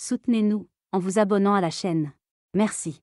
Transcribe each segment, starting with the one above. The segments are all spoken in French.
Soutenez-nous en vous abonnant à la chaîne. Merci.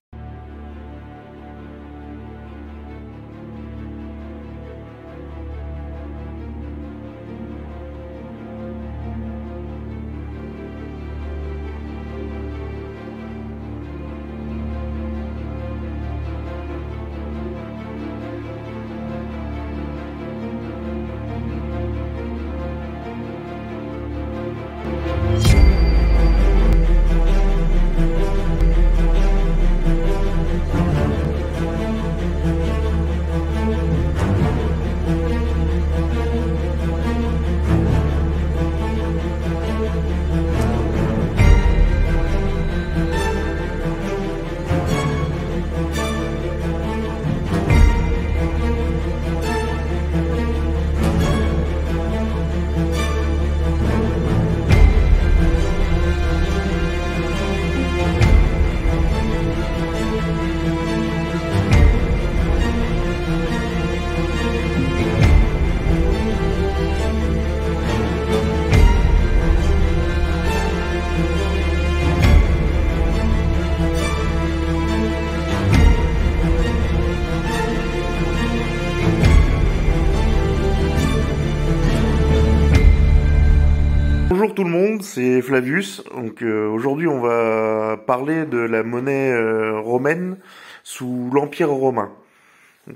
Bonjour tout le monde, c'est Flavius. Donc euh, aujourd'hui, on va parler de la monnaie euh, romaine sous l'Empire romain.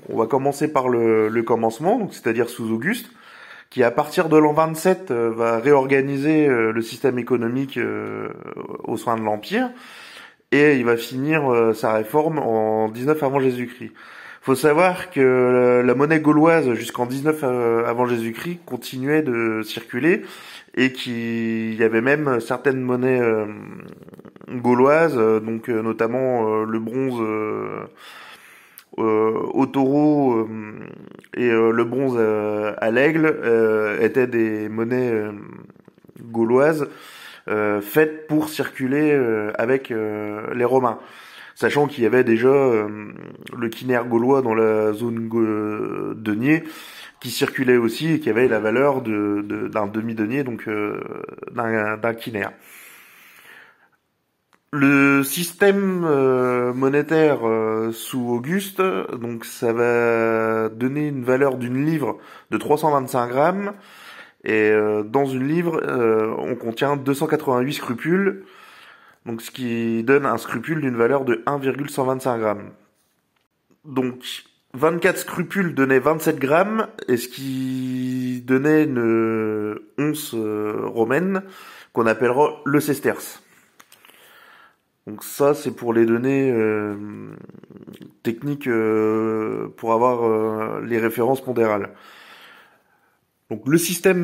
on va commencer par le, commencement, c'est-à-dire sous Auguste, qui à partir de l'an 27 euh, va réorganiser le système économique au sein de l'empire et il va finir sa réforme en 19 avant Jésus-Christ. Faut savoir que la monnaie gauloise jusqu'en 19 avant Jésus-Christ continuait de circuler et qu'il y avait même certaines monnaies euh, gauloises, euh, donc euh, notamment le bronze au taureau et le bronze à l'aigle étaient des monnaies gauloises faites pour circuler avec les Romains sachant qu'il y avait déjà le quinaire gaulois dans la zone de qui circulait aussi et qui avait la valeur d'un de, d'un demi-denier, donc euh, d'un kinéa. Le système euh, monétaire euh, sous Auguste, donc ça va donner une valeur d'une livre de 325 grammes, et dans une livre, on contient 288 scrupules, donc ce qui donne un scrupule d'une valeur de 1,125 grammes. Donc 24 scrupules donnaient 27 grammes, et ce qui donnait une euh, once euh, romaine qu'on appellera le sesterce. Donc ça, c'est pour les données euh, techniques pour avoir les références pondérales. Donc le système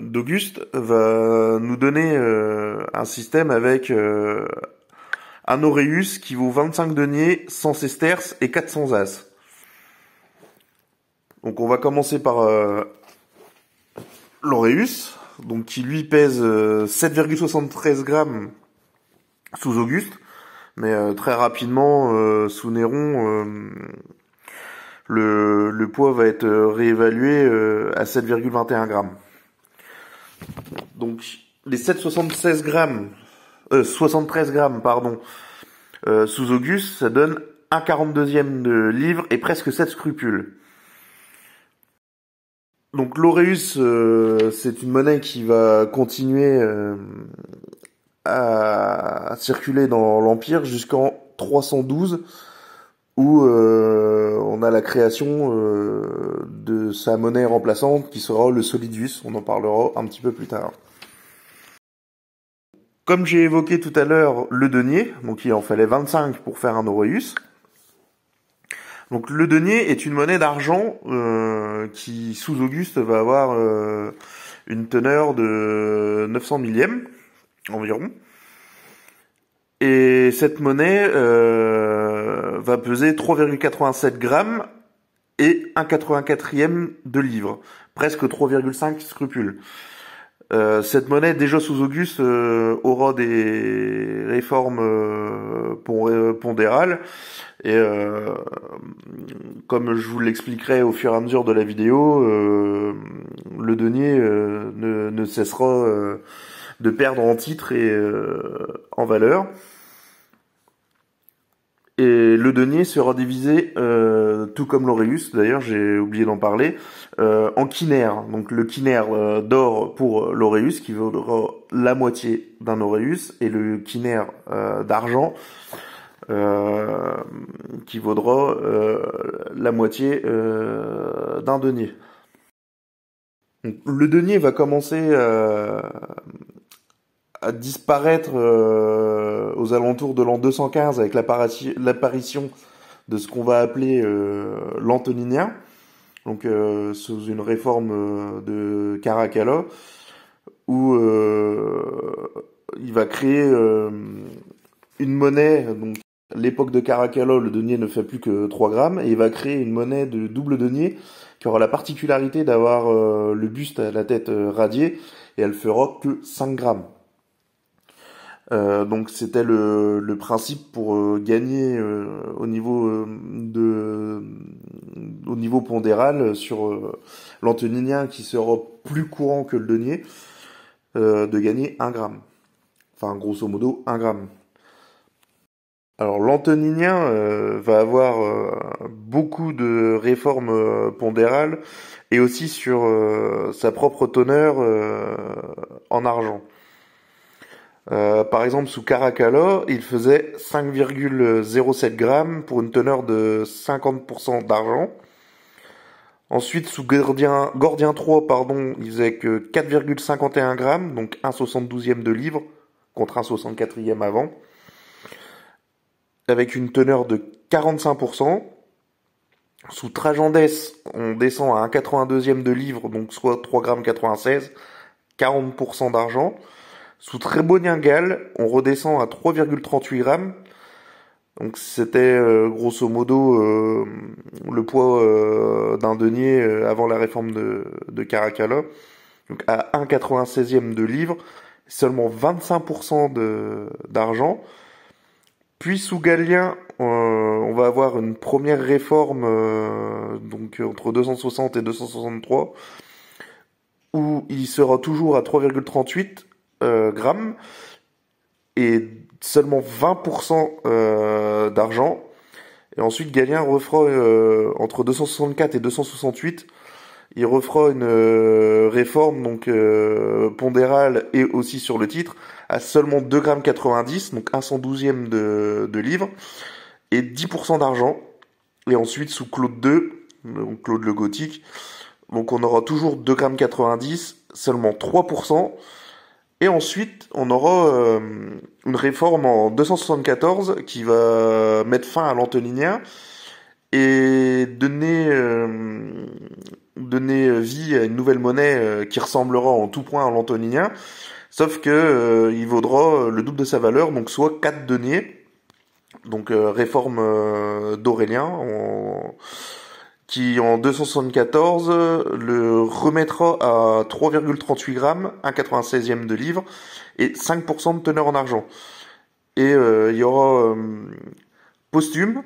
d'Auguste va nous donner un système avec un aureus qui vaut 25 deniers, 100 sesterces et 400 as. Donc on va commencer par euh, l'aureus, donc qui lui pèse 7,73 euh, grammes sous Auguste, mais euh, très rapidement euh, sous Néron, le, le, poids va être réévalué à 7,21 grammes. Donc les 7,76 grammes 73 euh, grammes, pardon, euh, sous Auguste, ça donne un 42e de livre et presque 7 scrupules. Donc l'Oreus, euh, c'est une monnaie qui va continuer à circuler dans l'Empire jusqu'en 312, où on a la création de sa monnaie remplaçante qui sera le solidus, on en parlera un petit peu plus tard. Comme j'ai évoqué tout à l'heure le denier, donc il en fallait 25 pour faire un aureus. Donc le denier est une monnaie d'argent euh, qui, sous Auguste, va avoir euh, une teneur de 900 millièmes environ. Et cette monnaie euh, va peser 3,87 grammes et 1,84e de livre, presque 3,5 scrupules. Euh, cette monnaie, déjà sous Auguste, euh, aura des réformes euh, pondérales. Et comme je vous l'expliquerai au fur et à mesure de la vidéo, le denier ne, cessera de perdre en titre et en valeur. Et le denier sera divisé, euh, tout comme l'Auréus, d'ailleurs j'ai oublié d'en parler, euh, en quinaire. Donc le quinaire euh, d'or pour l'Auréus, qui vaudra la moitié d'un Auréus, et le quinaire d'argent, qui vaudra la moitié d'un denier. Donc, le denier va commencer à disparaître euh, aux alentours de l'an 215 avec l'apparition de ce qu'on va appeler euh, l'antoninien, donc euh, sous une réforme de Caracalla, où il va créer une monnaie. Donc, l'époque de Caracalla, le denier ne fait plus que 3 grammes, et il va créer une monnaie de double denier qui aura la particularité d'avoir le buste à la tête radiée, et elle fera que 5 grammes. Euh, donc c'était le, principe pour euh, gagner euh, au niveau de au niveau pondéral sur l'antoninien qui sera plus courant que le denier de gagner 1 gramme. Enfin grosso modo 1 gramme. Alors l'antoninien va avoir beaucoup de réformes pondérales et aussi sur sa propre teneur en argent. Euh, par exemple, sous Caracalla, il faisait 5,07 grammes pour une teneur de 50% d'argent. Ensuite, sous Gordien, 3, pardon, il faisait que 4,51 grammes, donc 1,72e de livre, contre 1,64e avant, avec une teneur de 45%. Sous Trajandès, on descend à 1,82e de livre, donc soit 3,96 grammes, 40% d'argent. Sous Tréboniengal, on redescend à 3,38 grammes. Donc c'était euh, grosso modo euh, le poids euh, d'un denier avant la réforme de, Caracalla. Donc à 1,96e de livre, seulement 25% d'argent. Puis sous Galien, on va avoir une première réforme donc entre 260 et 263 où il sera toujours à 3,38 euh, grammes et seulement 20% euh, d'argent. Et ensuite, Galien refera euh, entre 264 et 268 il refera une réforme donc euh, pondérale et aussi sur le titre à seulement 2,90 g, donc 112e de, de livre, et 10% d'argent. Et ensuite, sous Claude II donc Claude le Gothique, donc on aura toujours 2,90 g, seulement 3%, et ensuite, on aura euh, une réforme en 274 qui va mettre fin à l'antoninien et donner, euh, donner vie à une nouvelle monnaie euh, qui ressemblera en tout point à l'antoninien, sauf qu'il vaudra le double de sa valeur, donc soit 4 deniers. Donc réforme d'Aurélien. en qui en 274 le remettra à 3,38 grammes, 1,96e de livre et 5% de teneur en argent. Et euh, il y aura euh, Posthume.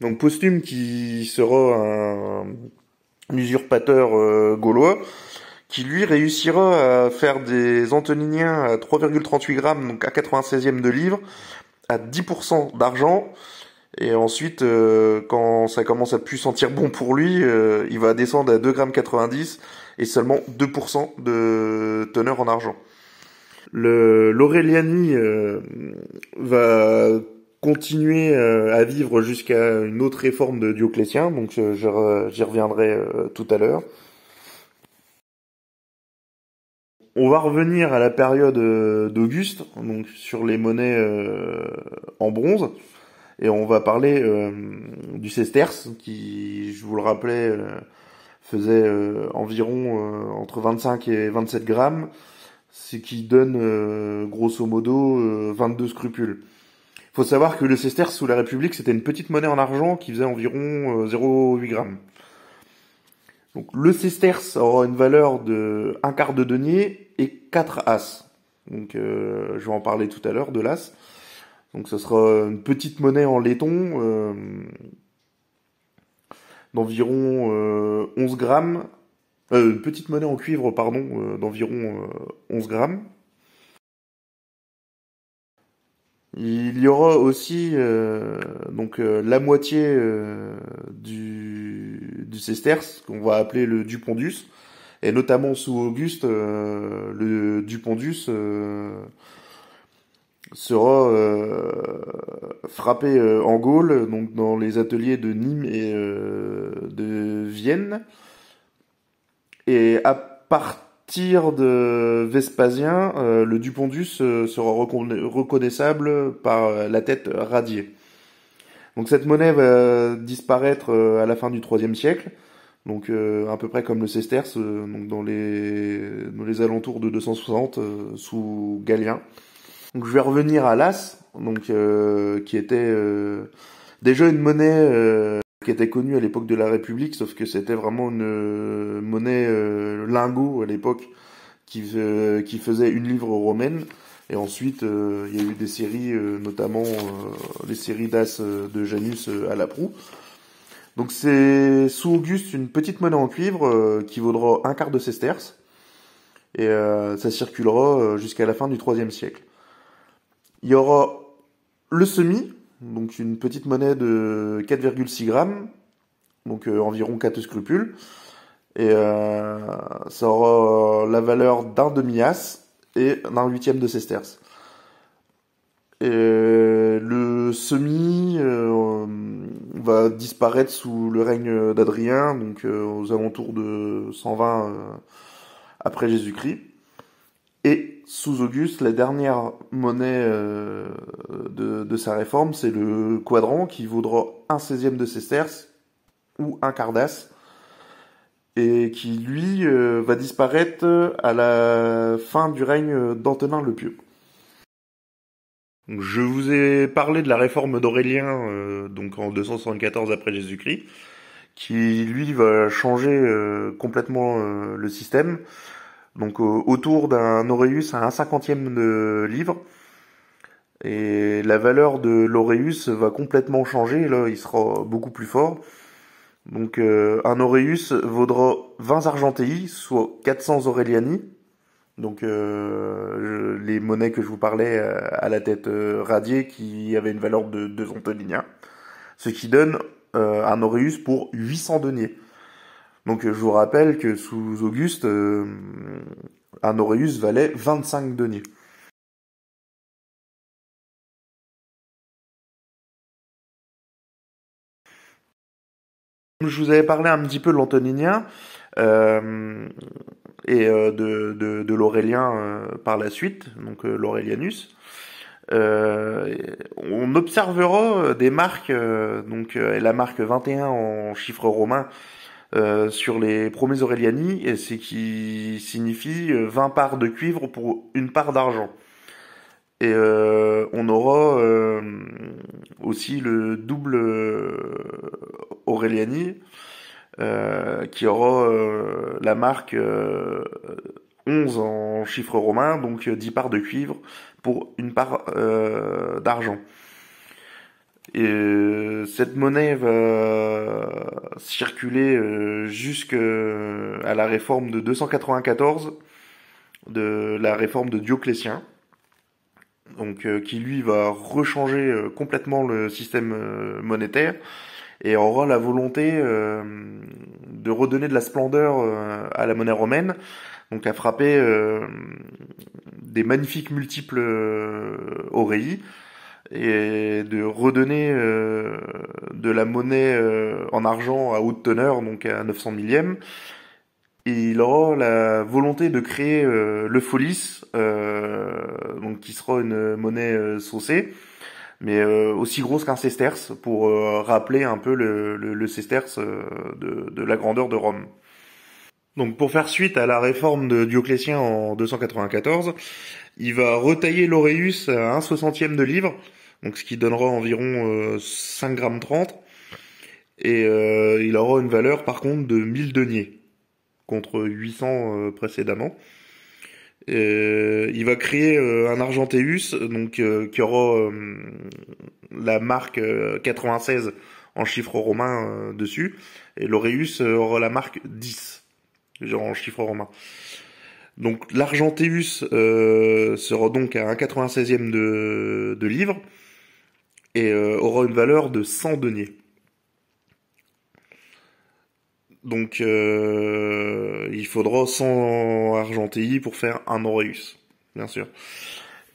Donc Posthume qui sera un, usurpateur euh, gaulois qui lui réussira à faire des antoniniens à 3,38 grammes, donc à 96e de livre, à 10% d'argent et ensuite, euh, quand ça commence à plus sentir bon pour lui, euh, il va descendre à 2,90 g et seulement 2% de teneur en argent. Le euh, va continuer à vivre jusqu'à une autre réforme de Dioclétien, donc j'y reviendrai tout à l'heure. on va revenir à la période d'Auguste, donc sur les monnaies en bronze et on va parler euh, du sesterce qui, je vous le rappelais, euh, faisait euh, environ entre 25 et 27 grammes, ce qui donne grosso modo 22 scrupules. Il Faut savoir que le sesterce sous la République, c'était une petite monnaie en argent qui faisait environ 0,8 grammes. Donc le sesterce aura une valeur de un quart de denier et 4 as. Donc je vais en parler tout à l'heure de l'as. Donc ce sera une petite monnaie en laiton euh, d'environ 11 euh, grammes. Euh, une petite monnaie en cuivre, pardon, d'environ 11 grammes. Il y aura aussi donc la moitié du, du sesterce, qu'on va appeler le Dupondus, et notamment sous Auguste, le Dupondus sera euh, frappé euh, en Gaule, donc dans les ateliers de Nîmes et euh, de Vienne. Et à partir de Vespasien, le Dupondus sera reconnaissable par la tête radiée. Donc cette monnaie va disparaître à la fin du IIIe siècle, donc à peu près comme le sesterce, donc dans les, dans les alentours de 260 sous Galien. Donc je vais revenir à l'as, donc euh, qui était euh, déjà une monnaie euh, qui était connue à l'époque de la République, sauf que c'était vraiment une monnaie lingot à l'époque qui, qui faisait une livre romaine. Et ensuite, il y a eu des séries, notamment les séries d'as de Janus à la proue. Donc c'est sous Auguste une petite monnaie en cuivre qui vaudra un quart de sesterce et ça circulera jusqu'à la fin du IIIe siècle. Il y aura le semi, donc une petite monnaie de 4,6 grammes, donc euh, environ 4 scrupules. Et euh, ça aura euh, la valeur d'un demi-as et d'un huitième de sesterce. Et le semi va disparaître sous le règne d'Adrien, donc aux alentours de 120 après Jésus-Christ. Et sous Auguste, la dernière monnaie euh, de, sa réforme, c'est le quadrant qui vaudra un seizième de sesterce ou un quart et qui lui euh, va disparaître à la fin du règne d'Antonin le Pieux. Je vous ai parlé de la réforme d'Aurélien euh, donc en 274 après Jésus-Christ qui lui va changer complètement le système donc autour d'un aureus à un cinquantième de livre. Et la valeur de l'aureus va complètement changer. Là, il sera beaucoup plus fort. Donc euh, un aureus vaudra 20 argentei, soit 400 Aureliani. Donc euh, les monnaies que je vous parlais euh, à la tête radiée qui avaient une valeur de 2 Antoninia. Ce qui donne un aureus pour 800 deniers. Donc euh, je vous rappelle que sous Auguste, un euh, aureus valait 25 deniers. Je vous avais parlé un petit peu de l'antoninien euh, et de, l'aurélien par la suite, donc l'aurélianus. on observera des marques, donc la marque 21 en chiffre romain euh, sur les premiers Aureliani, et c'est qui signifie 20 euh, parts de cuivre pour une part d'argent. Et euh, on aura aussi le double Aureliani, qui aura la marque 11 en chiffre romain, donc 10 parts de cuivre pour une part d'argent. Et euh, cette monnaie va circuler euh, jusqu'à euh, la réforme de 294, de la réforme de Dioclétien, donc qui lui va rechanger complètement le système monétaire et aura la volonté de redonner de la splendeur à la monnaie romaine, donc à frapper des magnifiques multiples oreilles, et de redonner euh, de la monnaie euh, en argent à haute teneur, donc à 900 millième, Et il aura la volonté de créer euh, le folis, donc qui sera une monnaie saucée, mais aussi grosse qu'un sesterce, pour rappeler un peu le, le, sesterce de, la grandeur de Rome. Donc pour faire suite à la réforme de Dioclétien en 294, il va retailler l'Oreus à un soixantième de livre, donc ce qui donnera environ 5 euh, grammes et euh, il aura une valeur par contre de 1000 deniers, contre 800 euh, précédemment. il va créer un Argenteus, donc qui aura la marque 96 en chiffres romains dessus, et aura la marque 10 dire en chiffres Donc l'Argentéus euh, sera donc à 1,96e de, de livre et euh, aura une valeur de 100 deniers. Donc euh, il faudra 100 Argentéi pour faire un Aureus, bien sûr.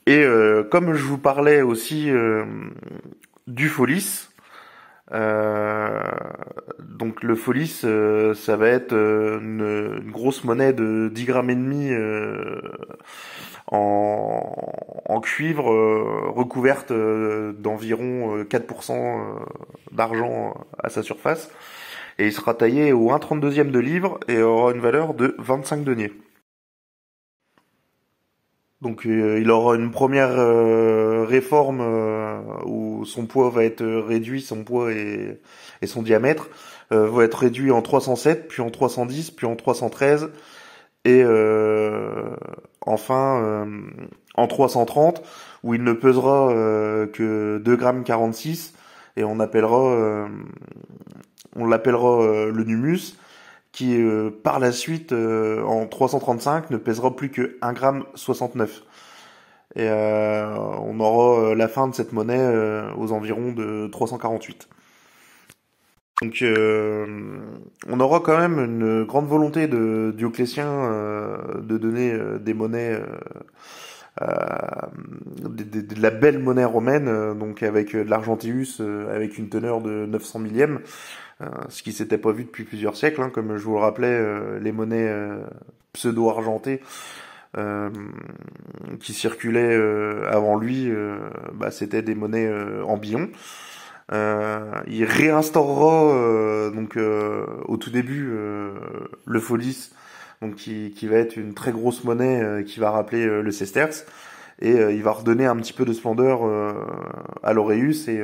Et comme je vous parlais aussi du Folis, euh, donc le folis euh, ça va être euh, une, grosse monnaie de 10 grammes et demi en, en, cuivre recouverte d'environ 4% d'argent à sa surface et il sera taillé au 1 1,32e de livre et aura une valeur de 25 deniers. Donc euh, il aura une première euh, réforme euh, où son poids va être réduit, son poids et, et son diamètre vont être réduits en 307, puis en 310, puis en 313 et enfin en 330 où il ne pesera que 2 grammes 46 et on appellera on l'appellera le numus qui euh, par la suite euh, en 335 ne pèsera plus que 1,69 g. Et euh, on aura la fin de cette monnaie aux environs de 348. Donc on aura quand même une grande volonté de Dioclétien de donner des monnaies euh, de, de, la belle monnaie romaine, euh, donc avec euh, de l'argentius, avec une teneur de 900 millième ce qui s'était pas vu depuis plusieurs siècles, hein, comme je vous le rappelais, les monnaies pseudo-argentées qui circulaient avant lui, bah, c'était des monnaies en billon. il réinstaurera donc au tout début le folis qui, va être une très grosse monnaie euh, qui va rappeler euh, le sesterce et euh, il va redonner un petit peu de splendeur à l'Oreus et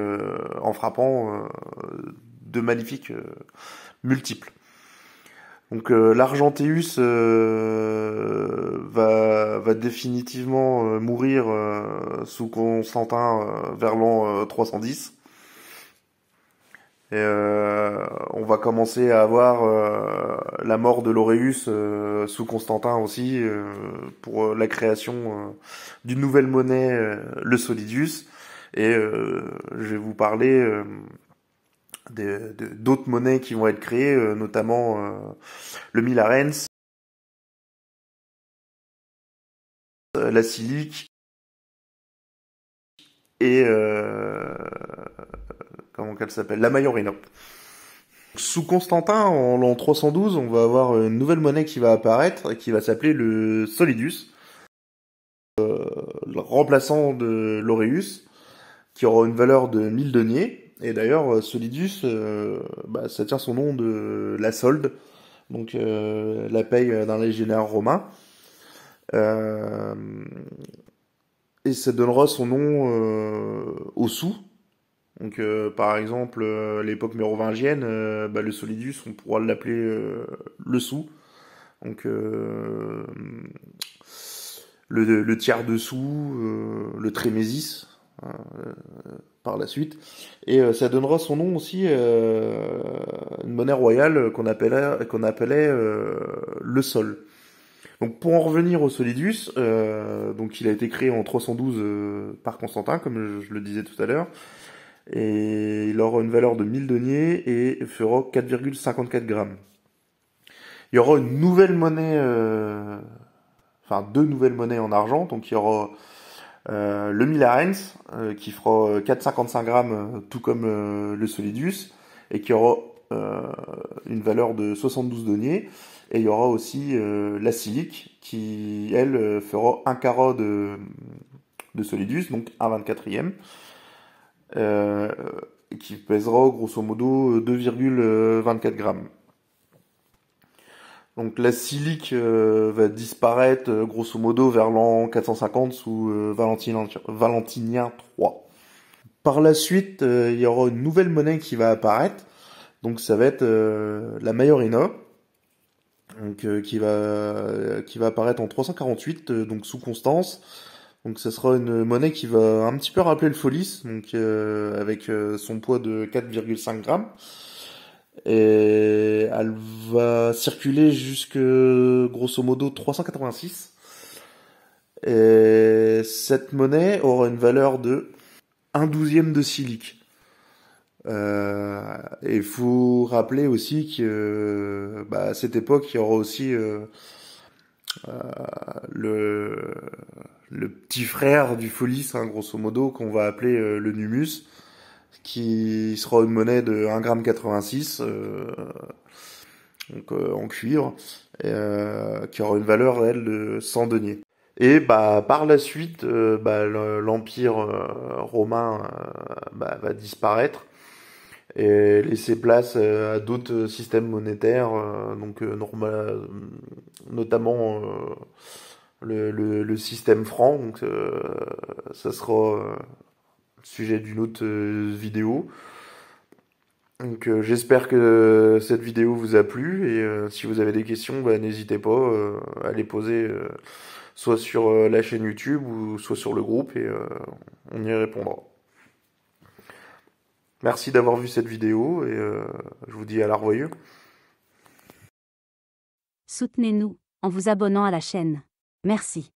en frappant de magnifiques multiples. Donc l'Argenteus va, va, définitivement mourir sous Constantin vers l'an 310. Et, euh, on va commencer à avoir euh, la mort de l'Auréus euh, sous Constantin aussi pour la création d'une nouvelle monnaie, le Solidus. Et je vais vous parler d'autres monnaies qui vont être créées, notamment le Milarens, la silique et comment s'appelle la Majorina. Sous Constantin, en l'an 312, on va avoir une nouvelle monnaie qui va apparaître, qui va s'appeler le Solidus, euh, le remplaçant de l'Aureus, qui aura une valeur de 1000 deniers. Et d'ailleurs, euh, Solidus, euh, bah, ça tient son nom de la solde, donc la paye d'un légionnaire romain. et ça donnera son nom au sous, donc, euh, par exemple, euh, l'époque mérovingienne, euh, bah, le solidus, on pourra l'appeler le sou. Donc, le, tiers de sou, le trémésis, hein, par la suite. Et ça donnera son nom aussi une monnaie royale qu'on appelait, le sol. Donc, pour en revenir au solidus, donc il a été créé en 312 par Constantin, comme je le disais tout à l'heure et il aura une valeur de 1000 deniers et fera 4,54 grammes. Il y aura une nouvelle monnaie, euh, enfin deux nouvelles monnaies en argent, donc il y aura euh, le Milarens euh, qui fera 4,55 grammes tout comme le Solidus et qui aura une valeur de 72 deniers et il y aura aussi la Silic qui elle fera un carat de, de Solidus donc 24 e euh, qui pèsera grosso modo 2,24 grammes. Donc la silique euh, va disparaître euh, grosso modo vers l'an 450 sous Valentinien, 3. III. Par la suite, il y aura une nouvelle monnaie qui va apparaître. Donc ça va être la Majorina, donc, qui va qui va apparaître en 348, donc sous Constance, donc ce sera une monnaie qui va un petit peu rappeler le Folis, donc euh, avec euh, son poids de 4,5 grammes. Et elle va circuler jusque grosso modo 386. Et cette monnaie aura une valeur de 1 douzième de silic. Euh, et faut rappeler aussi que bah, à cette époque, il y aura aussi euh, euh, le, le petit frère du Folis, hein, grosso modo, qu'on va appeler euh, le Numus, qui sera une monnaie de 1,86 g, euh, donc en cuivre, qui aura une valeur, elle, de 100 deniers. Et bah par la suite, bah, l'empire romain bah, va disparaître et laisser place euh, à d'autres euh, systèmes monétaires, euh, donc normal, notamment le, système franc. Donc ça sera sujet d'une autre vidéo. Donc j'espère que cette vidéo vous a plu et si vous avez des questions, bah, n'hésitez pas à les poser soit sur la chaîne YouTube ou soit sur le groupe et on y répondra. Merci d'avoir vu cette vidéo et euh, je vous dis à la revoyure. Soutenez-nous en vous abonnant à la chaîne. Merci.